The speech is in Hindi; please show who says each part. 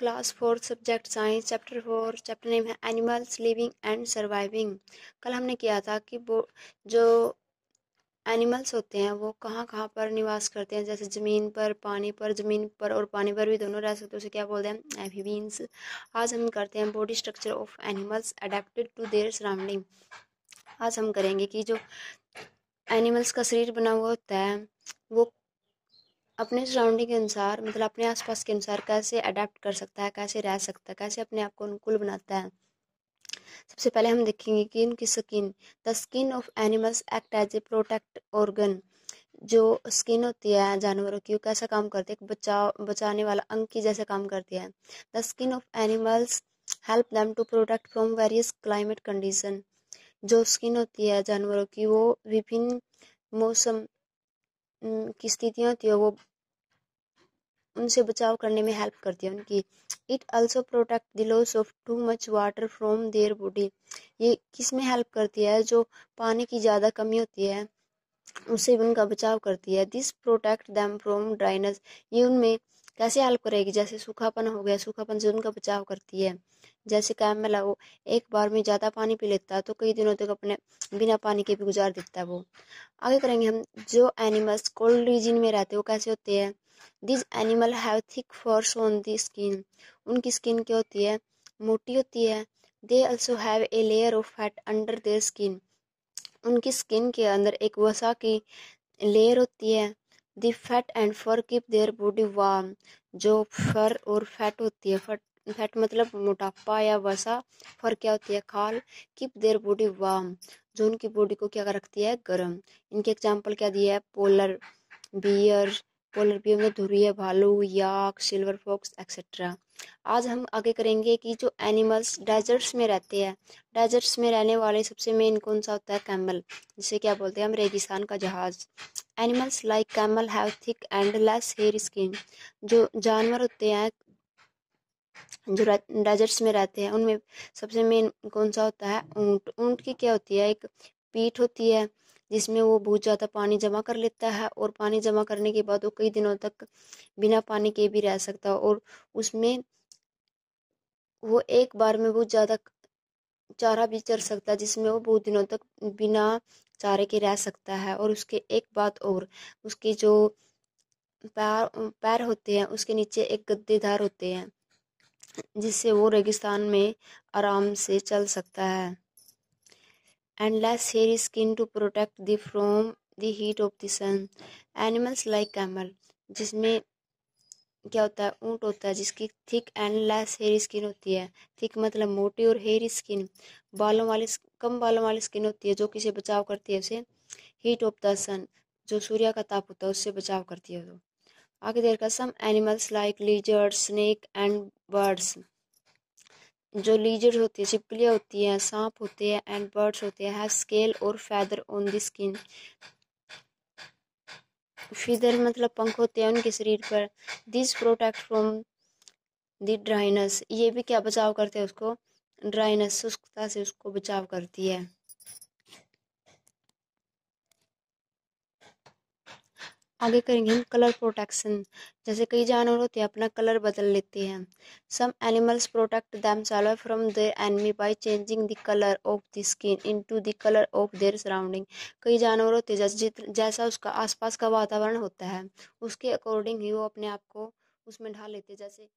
Speaker 1: class four subject science chapter four chapter name है एनिमल्स लिविंग एंड सर्वाइविंग कल हमने किया था कि वो जो एनिमल्स होते हैं वो कहाँ कहाँ पर निवास करते हैं जैसे ज़मीन पर पानी पर ज़मीन पर और पानी पर भी दोनों रह सकते हैं उसे क्या बोलते हैं एम्फीबियंस आज हम करते हैं body structure of animals adapted to their surrounding आज हम करेंगे कि जो एनिमल्स का शरीर बना हुआ होता है वो अपने सराउंडिंग के अनुसार मतलब अपने आसपास के अनुसार कैसे अडेप्ट कर सकता है कैसे रह सकता है कैसे अपने आप को अनुकूल बनाता है सबसे पहले हम देखेंगे कि इनकी skin the skin of animals act as a protect organ जो स्किन होती है जानवरों की वो कैसा काम करती है बचाव बचाने वाला अंग की जैसा काम करती है the skin of animals help them to protect from various climate condition जो स्किन होती है जानवरों की वो विभिन्न मौसम की स्थितियाँ होती है वो उनसे बचाव करने में हेल्प करती है उनकी it also protect the loss of too much water from their body ये किस में हेल्प करती है जो पानी की ज़्यादा कमी होती है उससे भी उनका बचाव करती है this protect them from dryness ये उनमें कैसे हेल्प करेगी जैसे सूखापन हो गया सूखापन से उनका बचाव करती है जैसे कैम है वो एक बार में ज़्यादा पानी पी लेता है तो कई दिनों तक अपने बिना पानी के भी गुजार देता है वो आगे करेंगे हम जो एनिमल्स कोल्ड रीजन में रहते हैं वो कैसे होते हैं this animal have thick furs on the skin उनकी स्किन क्या होती है मोटी होती है they also have a layer of fat under their skin उनकी स्किन के अंदर एक वसा की लेयर होती है the fat and fur keep their body warm जो फर और फैट होती है फट फैट मतलब मोटापा या वसा फर क्या होती है खाल कीप देयर बॉडी वार्म जो उनकी बॉडी को क्या रखती है गर्म इनके एग्जाम्पल क्या दिया है पोलर बियर पोलर बियर में धुरिया भालू याक सिल्वर फॉक्स एक्सेट्रा आज हम आगे करेंगे कि जो एनिमल्स डेजर्ट्स में रहते हैं डेजर्ट्स में रहने वाले सबसे मेन कौन सा होता है कैमल जिसे क्या बोलते हैं हम रेगिस्तान का जहाज़ animals like camel have thick and less hair skin जो जानवर होते हैं जो डेजर्ट्स में रहते हैं उनमें सबसे मेन कौन सा होता है ऊँट ऊँट की क्या होती है एक पीठ होती है जिसमें वो बहुत ज़्यादा पानी जमा कर लेता है और पानी जमा करने के बाद वो कई दिनों तक बिना पानी के भी रह सकता है और उसमें वो एक बार में बहुत ज़्यादा चारा भी चर सकता है जिसमें वो बहुत दिनों तक बिना चारे के रह सकता है और उसके एक बात और उसके जो पैर पैर होते हैं उसके नीचे एक गद्देदार होते हैं जिससे वो रेगिस्तान में आराम से चल सकता है and less hairy skin to protect the from the heat of the sun animals like camel जिसमें क्या होता है ऊँट होता है जिसकी thick and less hair skin होती है थिक मतलब मोटी और हेयर स्किन बालों वाली कम बालों वाली स्किन होती है जो किसी बचाव करती है उसे हीट ऑफ द सन जो सूर्य का ताप होता है उससे बचाव करती है वो आगे देखा some animals like lizard snake and birds जो लीजर होती है छिपकलियाँ होती हैं सांप होते हैं एंड बर्ड्स होते हैं है, स्केल और feather on the skin feather मतलब पंख होते हैं उनके शरीर पर this protect from the dryness ये भी क्या बचाव करते हैं उसको ड्राइनेस शुष्कता से उसको बचाव करती है आगे करेंगे हम कलर प्रोटेक्शन जैसे कई जानवर होते हैं अपना कलर बदल लेते हैं some animals protect themselves from the enemy by changing the colour of the skin into the colour of their surrounding कई जानवर होते हैं जैसे जैसा उसका आसपास का वातावरण होता है उसके अकॉर्डिंग ही वो अपने आप को उसमें ढाल लेते हैं जैसे